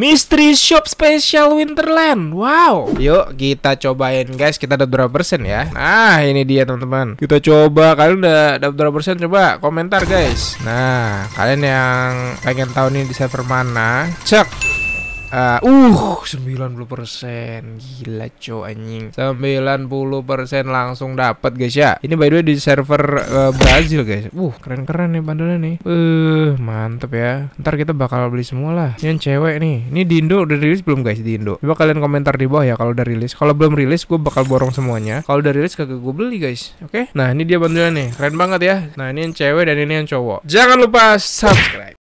Mystery Shop Special Winterland. Wow. Yuk kita cobain guys. Kita dapat berapa persen ya? Nah ini dia teman-teman. Kita coba. Kalian udah dapat berapa persen? Coba komentar guys. Nah kalian yang pengen tahu nih di server mana? Cek. Eh, uh, uh 90% Gila co anjing 90% langsung dapat guys ya Ini by the way di server uh, Brazil guys Uh keren-keren nih bandelnya nih Uh mantep ya Ntar kita bakal beli semua lah Ini yang cewek nih Ini dindo udah rilis belum guys dindo Indo Coba kalian komentar di bawah ya kalau udah rilis Kalau belum rilis gue bakal borong semuanya Kalau udah rilis kagak gue beli guys Oke okay? Nah ini dia bandelnya nih Keren banget ya Nah ini yang cewek dan ini yang cowok Jangan lupa subscribe